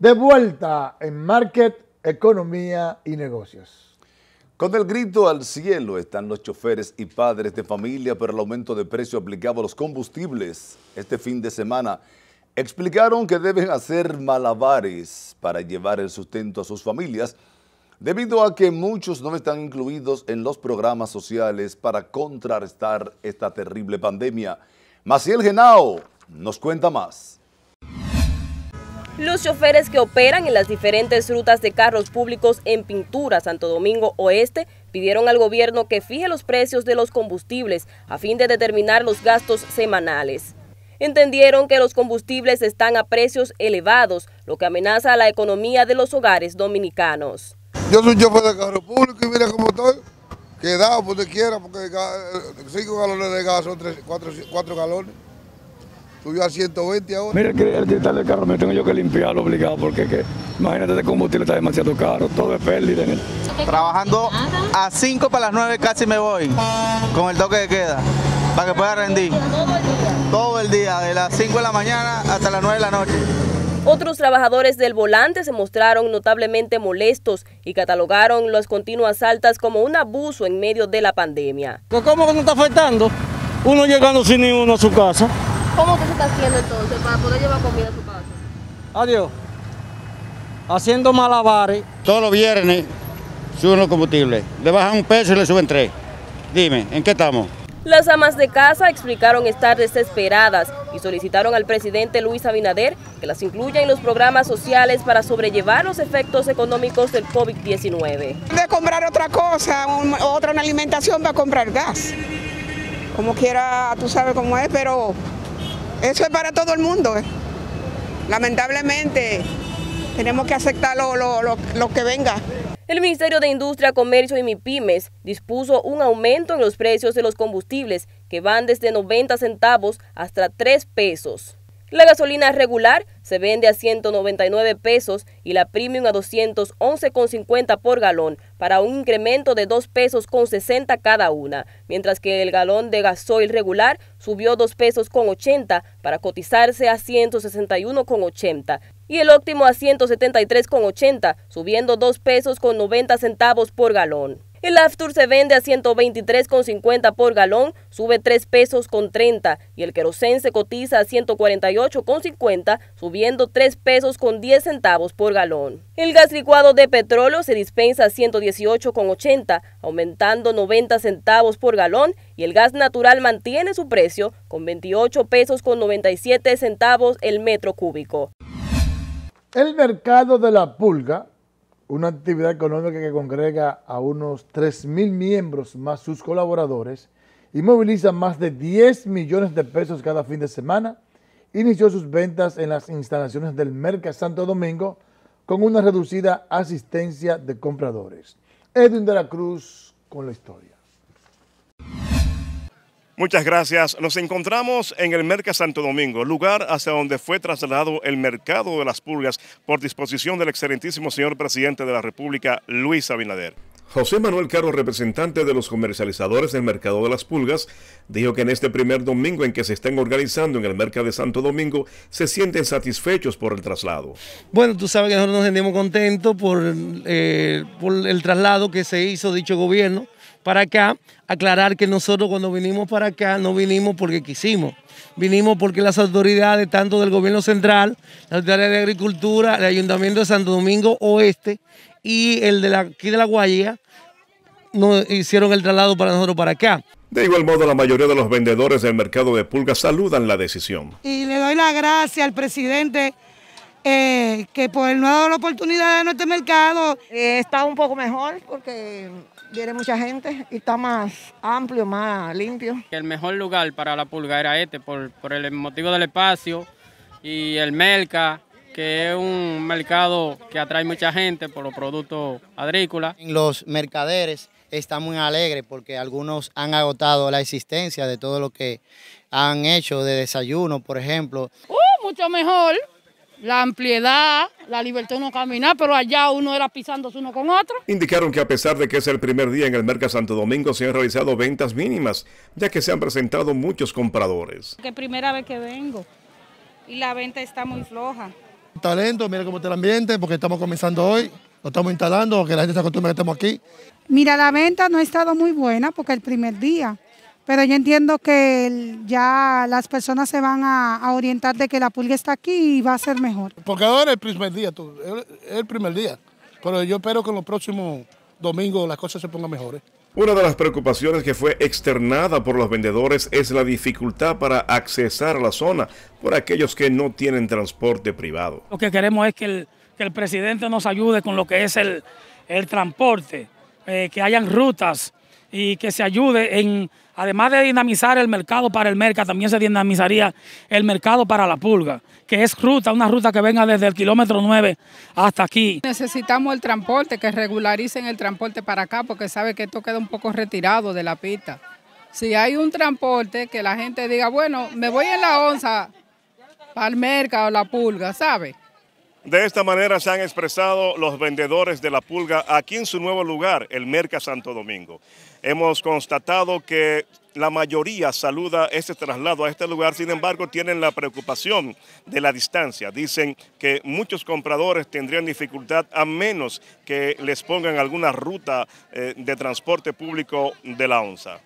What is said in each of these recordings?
De vuelta en Market, Economía y Negocios. Con el grito al cielo están los choferes y padres de familia por el aumento de precio aplicado a los combustibles este fin de semana. Explicaron que deben hacer malabares para llevar el sustento a sus familias debido a que muchos no están incluidos en los programas sociales para contrarrestar esta terrible pandemia. Maciel Genao nos cuenta más. Los choferes que operan en las diferentes rutas de carros públicos en Pintura, Santo Domingo Oeste, pidieron al gobierno que fije los precios de los combustibles a fin de determinar los gastos semanales. Entendieron que los combustibles están a precios elevados, lo que amenaza a la economía de los hogares dominicanos. Yo soy chofer de carro público y mira cómo estoy, quedado donde quiera, porque 5 eh, galones de gas son 4 galones a 120 ahora. Mira, el cristal del carro me tengo yo que limpiarlo obligado, porque imagínate, este combustible está demasiado caro, todo es pérdida. En él. Trabajando a 5 para las 9 casi me voy, con el toque de queda, para que pueda rendir. Todo el día, de las 5 de la mañana hasta las 9 de la noche. Otros trabajadores del volante se mostraron notablemente molestos y catalogaron las continuas altas como un abuso en medio de la pandemia. ¿Cómo que no está afectando? Uno llegando sin ninguno a su casa. ¿Cómo que se está haciendo entonces para poder llevar comida a su casa? Adiós. Haciendo malabares. Todos los viernes suben los combustibles. Le bajan un peso y le suben tres. Dime, ¿en qué estamos? Las amas de casa explicaron estar desesperadas y solicitaron al presidente Luis Abinader que las incluya en los programas sociales para sobrellevar los efectos económicos del COVID-19. De comprar otra cosa, otra alimentación, va a comprar gas. Como quiera, tú sabes cómo es, pero eso es para todo el mundo. Lamentablemente tenemos que aceptar lo, que venga. El Ministerio de Industria, Comercio y MIPIMES dispuso un aumento en los precios de los combustibles que van desde 90 centavos hasta 3 pesos. La gasolina regular se vende a 199 pesos y la premium a 211,50 por galón, para un incremento de 2 pesos con 60 cada una, mientras que el galón de gasoil regular subió 2 pesos con 80 para cotizarse a 161,80 y el óptimo a 173,80, subiendo 2 pesos con 90 centavos por galón. El Aftur se vende a 123,50 por galón, sube 3 pesos con 30 y el querosén se cotiza a 148,50, subiendo 3 pesos con 10 centavos por galón. El gas licuado de petróleo se dispensa a 118,80, aumentando 90 centavos por galón y el gas natural mantiene su precio con 28 pesos con 97 centavos el metro cúbico. El mercado de la pulga una actividad económica que congrega a unos 3.000 miembros más sus colaboradores y moviliza más de 10 millones de pesos cada fin de semana, inició sus ventas en las instalaciones del Merca Santo Domingo con una reducida asistencia de compradores. Edwin de la Cruz con la historia. Muchas gracias. Nos encontramos en el Mercado Santo Domingo, lugar hacia donde fue trasladado el mercado de las pulgas por disposición del excelentísimo señor presidente de la República, Luis Abinader. José Manuel Caro, representante de los comercializadores del mercado de las pulgas, dijo que en este primer domingo en que se estén organizando en el mercado de Santo Domingo, se sienten satisfechos por el traslado. Bueno, tú sabes que nosotros nos sentimos contentos por eh, el traslado que se hizo dicho gobierno para acá, aclarar que nosotros cuando vinimos para acá no vinimos porque quisimos, vinimos porque las autoridades, tanto del gobierno central, la autoridad de Agricultura, el Ayuntamiento de Santo Domingo Oeste y el de la, aquí de La Guayía, nos hicieron el traslado para nosotros para acá. De igual modo, la mayoría de los vendedores del mercado de pulgas saludan la decisión. Y le doy la gracia al presidente eh, que por el nuevo la oportunidad de nuestro mercado. Eh, está un poco mejor porque Viene mucha gente y está más amplio, más limpio. El mejor lugar para la pulga era este, por, por el motivo del espacio y el merca, que es un mercado que atrae mucha gente por los productos agrícolas. Los mercaderes están muy alegres porque algunos han agotado la existencia de todo lo que han hecho de desayuno, por ejemplo. ¡Uh, mucho mejor! la ampliedad, la libertad de uno caminar, pero allá uno era pisándose uno con otro. Indicaron que a pesar de que es el primer día en el Mercado Santo Domingo, se han realizado ventas mínimas, ya que se han presentado muchos compradores. Que primera vez que vengo y la venta está muy floja. Talento, mira cómo está el ambiente, porque estamos comenzando hoy, lo estamos instalando, que la gente se acostumbre que estamos aquí. Mira, la venta no ha estado muy buena porque el primer día pero yo entiendo que ya las personas se van a, orientar de que la pulga está aquí y va a ser mejor. Porque ahora es el primer día, el primer día, pero yo espero que en los próximos domingos las cosas se pongan mejores. Una de las preocupaciones que fue externada por los vendedores es la dificultad para accesar la zona por aquellos que no tienen transporte privado. Lo que queremos es que el, presidente nos ayude con lo que es el, transporte, eh, que hayan rutas y que se ayude en, además de dinamizar el mercado para el merca, también se dinamizaría el mercado para la pulga, que es ruta, una ruta que venga desde el kilómetro 9 hasta aquí. Necesitamos el transporte, que regularicen el transporte para acá, porque sabe que esto queda un poco retirado de la pista. Si hay un transporte que la gente diga, bueno, me voy en la onza para el merca o la pulga, ¿sabe? De esta manera se han expresado los vendedores de la pulga aquí en su nuevo lugar, el Merca Santo Domingo. Hemos constatado que la mayoría saluda este traslado a este lugar, sin embargo tienen la preocupación de la distancia. Dicen que muchos compradores tendrían dificultad a menos que les pongan alguna ruta eh, de transporte público de la ONSA.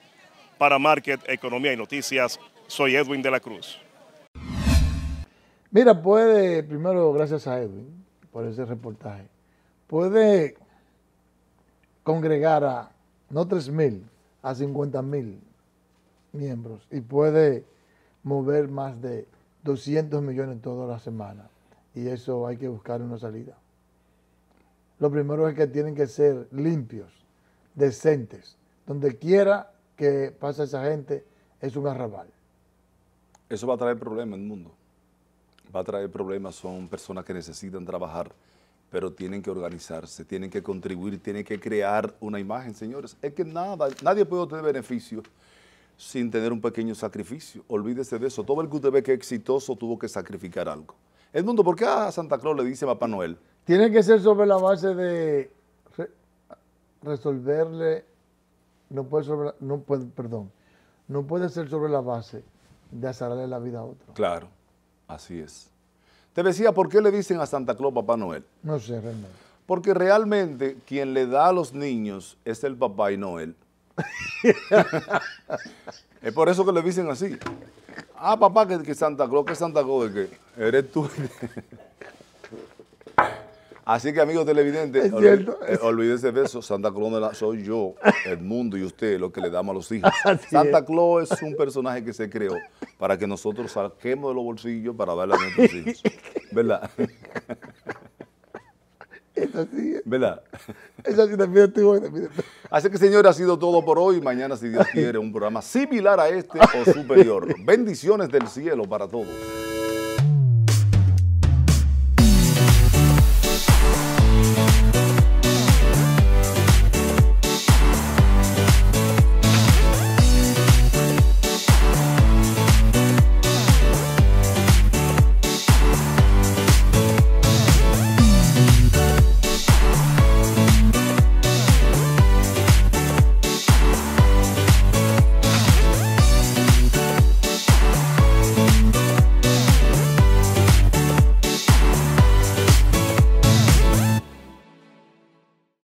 Para Market, Economía y Noticias, soy Edwin de la Cruz. Mira, puede, primero, gracias a Edwin por ese reportaje, puede congregar a, no 3.000, a 50.000 miembros y puede mover más de 200 millones toda la semana. Y eso hay que buscar una salida. Lo primero es que tienen que ser limpios, decentes. Donde quiera que pase esa gente es un arrabal. Eso va a traer problemas en el mundo va a traer problemas son personas que necesitan trabajar, pero tienen que organizarse, tienen que contribuir, tienen que crear una imagen, señores. Es que nada, nadie puede obtener beneficio sin tener un pequeño sacrificio. Olvídese de eso. Todo el que usted ve que es exitoso tuvo que sacrificar algo. Edmundo, ¿por qué a Santa Claus le dice Papá Noel? Tiene que ser sobre la base de resolverle, no puede, no perdón, no puede ser sobre la base de hacerle la vida a otro. Claro. Así es. Te decía, ¿por qué le dicen a Santa Claus Papá Noel? No sé, realmente. Porque realmente quien le da a los niños es el Papá y Noel. es por eso que le dicen así. Ah, papá, que, Santa Claus, que Santa Claus, que eres tú. Así que, amigos televidentes, eh, Olvídese de eso. Santa Claus soy yo, el mundo y usted, lo que le damos a los hijos. Santa Claus es un personaje que se creó para que nosotros saquemos de los bolsillos para darle a nuestros hijos. ¿Verdad? Es así. ¿Verdad? Es así también Así que, señores, ha sido todo por hoy. Mañana, si Dios quiere, un programa similar a este o superior. Bendiciones del cielo para todos.